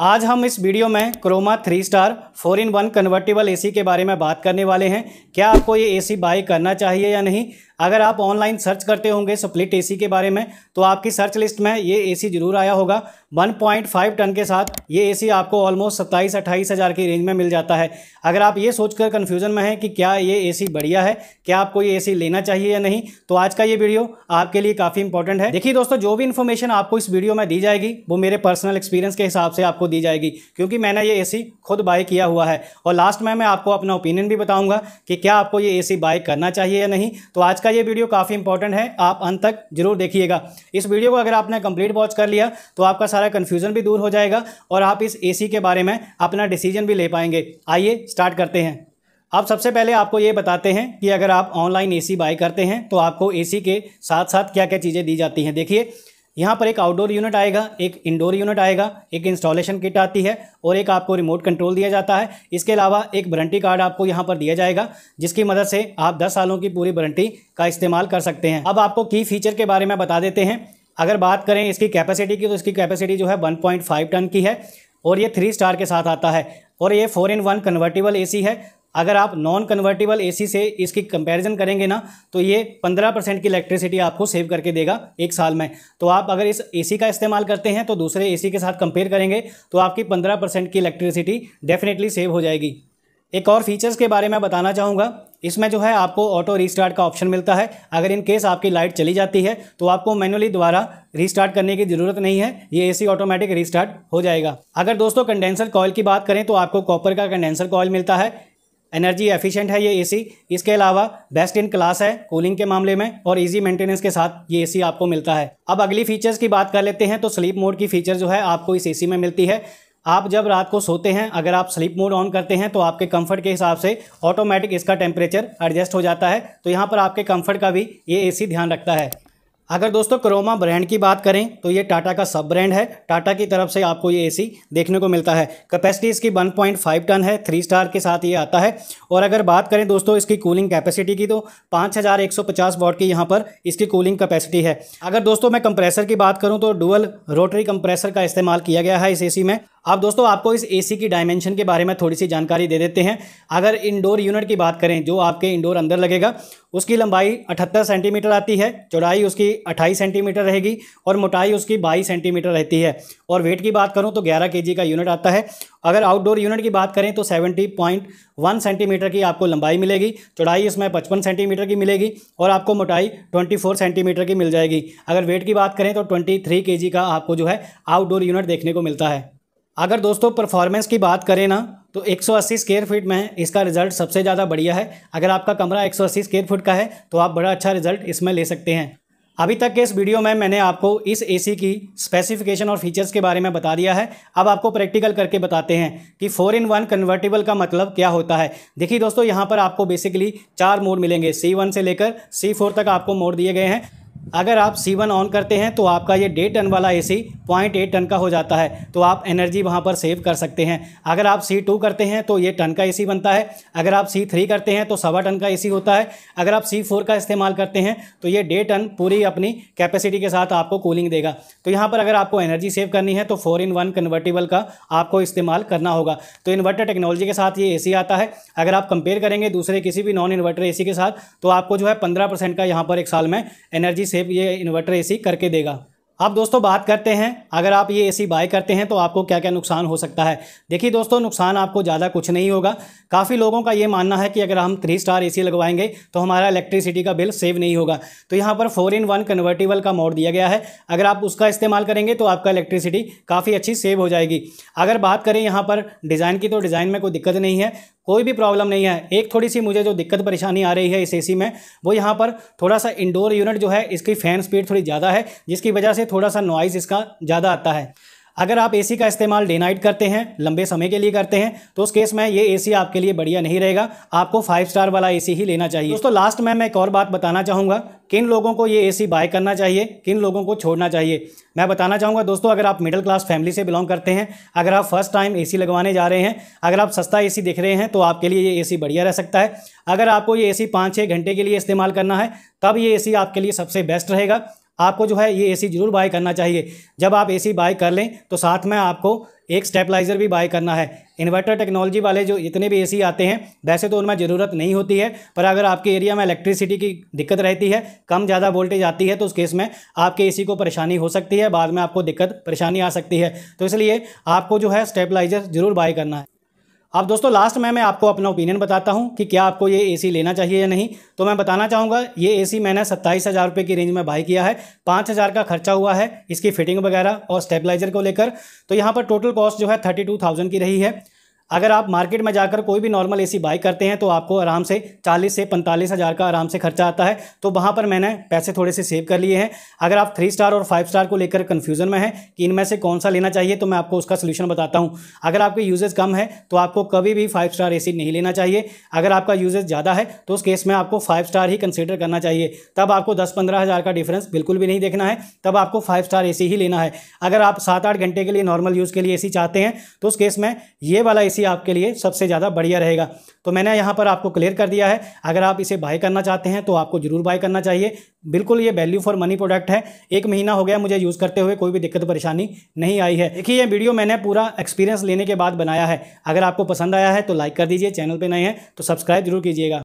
आज हम इस वीडियो में Croma three star four in one convertible AC के बारे में बात करने वाले हैं क्या आपको ये एसी बाई करना चाहिए या नहीं अगर आप ऑनलाइन सर्च करते होंगे स्प्लिट एसी के बारे में तो आपकी सर्च लिस्ट में ये एसी जरूर आया होगा 1.5 टन के साथ ये एसी आपको ऑलमोस्ट सत्ताईस अट्ठाईस हज़ार की रेंज में मिल जाता है अगर आप ये सोचकर कन्फ्यूज़न में हैं कि क्या ये एसी बढ़िया है क्या आपको ये एसी लेना चाहिए या नहीं तो आज का ये वीडियो आपके लिए काफ़ी इंपॉर्टेंट है देखिए दोस्तों जो भी इन्फॉर्मेशन आपको इस वीडियो में दी जाएगी वो मेरे पर्सनल एक्सपीरियंस के हिसाब से आपको दी जाएगी क्योंकि मैंने ये ए खुद बाय किया हुआ है और लास्ट में मैं आपको अपना ओपिनियन भी बताऊंगा कि क्या आपको ये ए बाय करना चाहिए या नहीं तो आज का का ये वीडियो काफ़ी इंपॉर्टेंट है आप अंत तक जरूर देखिएगा इस वीडियो को अगर आपने कंप्लीट वॉच कर लिया तो आपका सारा कन्फ्यूज़न भी दूर हो जाएगा और आप इस ए के बारे में अपना डिसीजन भी ले पाएंगे आइए स्टार्ट करते हैं अब सबसे पहले आपको ये बताते हैं कि अगर आप ऑनलाइन एसी बाय करते हैं तो आपको एसी के साथ साथ क्या क्या चीज़ें दी जाती हैं देखिए यहाँ पर एक आउटडोर यूनिट आएगा एक इंडोर यूनिट आएगा एक इंस्टॉलेशन किट आती है और एक आपको रिमोट कंट्रोल दिया जाता है इसके अलावा एक वारंटी कार्ड आपको यहाँ पर दिया जाएगा जिसकी मदद से आप दस सालों की पूरी वारंटी का इस्तेमाल कर सकते हैं अब आपको की फीचर के बारे में बता देते हैं अगर बात करें इसकी कैपेसिटी की तो इसकी कैपेसिटी जो है वन टन की है और ये थ्री स्टार के साथ आता है और ये four in one convertible AC है अगर आप नॉन कन्वर्टेबल एसी से इसकी कंपैरिजन करेंगे ना तो ये 15 परसेंट की इलेक्ट्रिसिटी आपको सेव करके देगा एक साल में तो आप अगर इस एसी का इस्तेमाल करते हैं तो दूसरे एसी के साथ कंपेयर करेंगे तो आपकी 15 परसेंट की इलेक्ट्रिसिटी डेफिनेटली सेव हो जाएगी एक और फीचर्स के बारे में बताना चाहूँगा इसमें जो है आपको ऑटो रीस्टार्ट का ऑप्शन मिलता है अगर इन केस आपकी लाइट चली जाती है तो आपको मैनुअली द्वारा रीस्टार्ट करने की ज़रूरत नहीं है ये एसी ऑटोमेटिक रीस्टार्ट हो जाएगा अगर दोस्तों कंडेंसर कॉयल की बात करें तो आपको कॉपर का कंडेंसर कॉयल मिलता है एनर्जी एफिशिएंट है ये एसी इसके अलावा बेस्ट इन क्लास है कूलिंग के मामले में और इजी मेंटेनेंस के साथ ये एसी आपको मिलता है अब अगली फीचर्स की बात कर लेते हैं तो स्लीप मोड की फीचर जो है आपको इस एसी में मिलती है आप जब रात को सोते हैं अगर आप स्लीप मोड ऑन करते हैं तो आपके कंफर्ट के हिसाब से ऑटोमेटिक इसका टेम्परेचर एडजस्ट हो जाता है तो यहाँ पर आपके कंफर्ट का भी ये एसी ध्यान रखता है अगर दोस्तों क्रोमा ब्रांड की बात करें तो ये टाटा का सब ब्रांड है टाटा की तरफ से आपको ये एसी देखने को मिलता है कैपेसिटी इसकी 1.5 टन है थ्री स्टार के साथ ये आता है और अगर बात करें दोस्तों इसकी कूलिंग कैपेसिटी की तो 5150 वॉट की यहाँ पर इसकी कूलिंग कैपेसिटी है अगर दोस्तों मैं कंप्रेसर की बात करूँ तो डुअल रोटरी कंप्रेसर का इस्तेमाल किया गया है इस ए में अब दोस्तों आपको इस एसी की डायमेंशन के बारे में थोड़ी सी जानकारी दे देते हैं अगर इंडोर यूनिट की बात करें जो आपके इंडोर अंदर लगेगा उसकी लंबाई 78 सेंटीमीटर आती है चौड़ाई उसकी 28 सेंटीमीटर रहेगी और मोटाई उसकी 22 सेंटीमीटर रहती है और वेट की बात करूं तो 11 केजी का यूनिट आता है अगर आउटडोर यूनिट की बात करें तो 70.1 सेंटीमीटर की आपको लंबाई मिलेगी चौड़ाई इसमें पचपन सेंटीमीटर की मिलेगी और आपको मोटाई ट्वेंटी सेंटीमीटर की मिल जाएगी अगर वेट की बात करें तो ट्वेंटी थ्री का आपको जो है आउटडोर यूनिट देखने को मिलता है अगर दोस्तों परफॉर्मेंस की बात करें ना तो 180 स्क्वेयर फीट में इसका रिजल्ट सबसे ज़्यादा बढ़िया है अगर आपका कमरा 180 स्क्वेयर फीट का है तो आप बड़ा अच्छा रिजल्ट इसमें ले सकते हैं अभी तक के इस वीडियो में मैंने आपको इस एसी की स्पेसिफिकेशन और फीचर्स के बारे में बता दिया है अब आपको प्रैक्टिकल करके बताते हैं कि फोर इन वन कन्वर्टेबल का मतलब क्या होता है देखिए दोस्तों यहाँ पर आपको बेसिकली चार मोड मिलेंगे सी वन से लेकर सी फोर तक आपको मोड दिए गए हैं अगर आप सी वन ऑन करते हैं तो आपका ये डेढ़ टन वाला A C point eight ton का हो जाता है तो आप एनर्जी वहाँ पर सेव कर सकते हैं अगर आप सी टू करते हैं तो ये टन का ए सी बनता है अगर आप सी थ्री करते हैं तो सवा टन का ए सी होता है अगर आप सी फोर का इस्तेमाल करते हैं तो ये डेढ़ टन पूरी अपनी कैपेसिटी के साथ आपको कूलिंग देगा तो यहाँ पर अगर आपको एनर्जी सेव करनी है तो फोर इन वन कन्वर्टेबल का आपको इस्तेमाल करना होगा तो इन्वर्टर टेक्नोलॉजी के साथ ये ए सी आता है अगर आप कंपेयर करेंगे दूसरे किसी भी नॉन इन्वर्टर ए सी के साथ तो आपको जो है पंद्रह परसेंट का यहाँ पर एक साल में एनर्जी सेव सेफ ये इन्वर्टर एसी करके देगा अब दोस्तों बात करते हैं अगर आप ये एसी बाय करते हैं तो आपको क्या क्या नुकसान हो सकता है देखिए दोस्तों नुकसान आपको ज़्यादा कुछ नहीं होगा काफ़ी लोगों का ये मानना है कि अगर हम थ्री स्टार एसी लगवाएंगे तो हमारा इलेक्ट्रिसिटी का बिल सेव नहीं होगा तो यहाँ पर फोर इन वन कन्वर्टेबल का मोड दिया गया है अगर आप उसका इस्तेमाल करेंगे तो आपका इलेक्ट्रिसिटी काफ़ी अच्छी सेव हो जाएगी अगर बात करें यहाँ पर डिज़ाइन की तो डिज़ाइन में कोई दिक्कत नहीं है कोई भी प्रॉब्लम नहीं है एक थोड़ी सी मुझे जो दिक्कत परेशानी आ रही है इस एसी में वो यहाँ पर थोड़ा सा इंडोर यूनिट जो है इसकी फ़ैन स्पीड थोड़ी ज़्यादा है जिसकी वजह से थोड़ा सा नॉइज़ इसका ज़्यादा आता है अगर आप एसी का इस्तेमाल डे नाइट करते हैं लंबे समय के लिए करते हैं तो उस केस में ये एसी आपके लिए बढ़िया नहीं रहेगा आपको फाइव स्टार वाला एसी ही लेना चाहिए दोस्तों लास्ट में मैं एक और बात बताना चाहूँगा किन लोगों को ये एसी बाय करना चाहिए किन लोगों को छोड़ना चाहिए मैं बताना चाहूँगा दोस्तों अगर आप मिडिल क्लास फैमिली से बिलोंग करते हैं अगर आप फर्स्ट टाइम ए लगवाने जा रहे हैं अगर आप सस्ता ए देख रहे हैं तो आपके लिए ये ए बढ़िया रह सकता है अगर आपको ये सी पाँच छः घंटे के लिए इस्तेमाल करना है तब ये ए आपके लिए सबसे बेस्ट रहेगा आपको जो है ये एसी जरूर बाय करना चाहिए जब आप एसी बाय कर लें तो साथ में आपको एक स्टेपलाइज़र भी बाय करना है इन्वर्टर टेक्नोलॉजी वाले जो इतने भी एसी आते हैं वैसे तो उनमें ज़रूरत नहीं होती है पर अगर आपके एरिया में इलेक्ट्रिसिटी की दिक्कत रहती है कम ज़्यादा वोल्टेज आती है तो उस केस में आपके एसी को परेशानी हो सकती है बाद में आपको दिक्कत परेशानी आ सकती है तो इसलिए आपको जो है स्टेपलाइज़र ज़रूर बाय करना है अब दोस्तों लास्ट में मैं आपको अपना ओपिनियन बताता हूं कि क्या आपको ये एसी लेना चाहिए या नहीं तो मैं बताना चाहूँगा ये एसी मैंने सत्ताईस हज़ार रुपये की रेंज में बाई किया है पाँच हज़ार का खर्चा हुआ है इसकी फिटिंग वगैरह और स्टेबलाइजर को लेकर तो यहाँ पर टोटल कॉस्ट जो है थर्टी टू थाउजेंड की रही है अगर आप मार्केट में जाकर कोई भी नॉर्मल एसी बाई करते हैं तो आपको आराम से चालीस से पैंतालीस हज़ार का आराम से खर्चा आता है तो वहाँ पर मैंने पैसे थोड़े से सेव कर लिए हैं अगर आप थ्री स्टार और फाइव स्टार को लेकर कन्फ्यूज़न में है कि इनमें से कौन सा लेना चाहिए तो मैं आपको उसका सोल्यूशन बताता हूँ अगर आपके यूजेज कम है तो आपको कभी भी फाइव स्टार ए नहीं लेना चाहिए अगर आपका यूजेज ज़्यादा है तो उस केस में आपको फाइव स्टार ही कंसिडर करना चाहिए तब आपको दस पंद्रह हज़ार का डिफरेंस बिल्कुल भी नहीं देखना है तब आपको फाइव स्टार ए ही लेना है अगर आप सात आठ घंटे के लिए नॉर्मल यूज़ के लिए ए चाहते हैं तो उस केस में ये वाला ए ही आपके लिए सबसे ज़्यादा बढ़िया रहेगा तो मैंने यहाँ पर आपको क्लियर कर दिया है अगर आप इसे बाय करना चाहते हैं तो आपको ज़रूर बाय करना चाहिए बिल्कुल ये वैल्यू फॉर मनी प्रोडक्ट है एक महीना हो गया मुझे यूज़ करते हुए कोई भी दिक्कत परेशानी नहीं आई है देखिए ये वीडियो मैंने पूरा एक्सपीरियंस लेने के बाद बनाया है अगर आपको पसंद आया है तो लाइक कर दीजिए चैनल पर नए हैं तो सब्सक्राइब जरूर कीजिएगा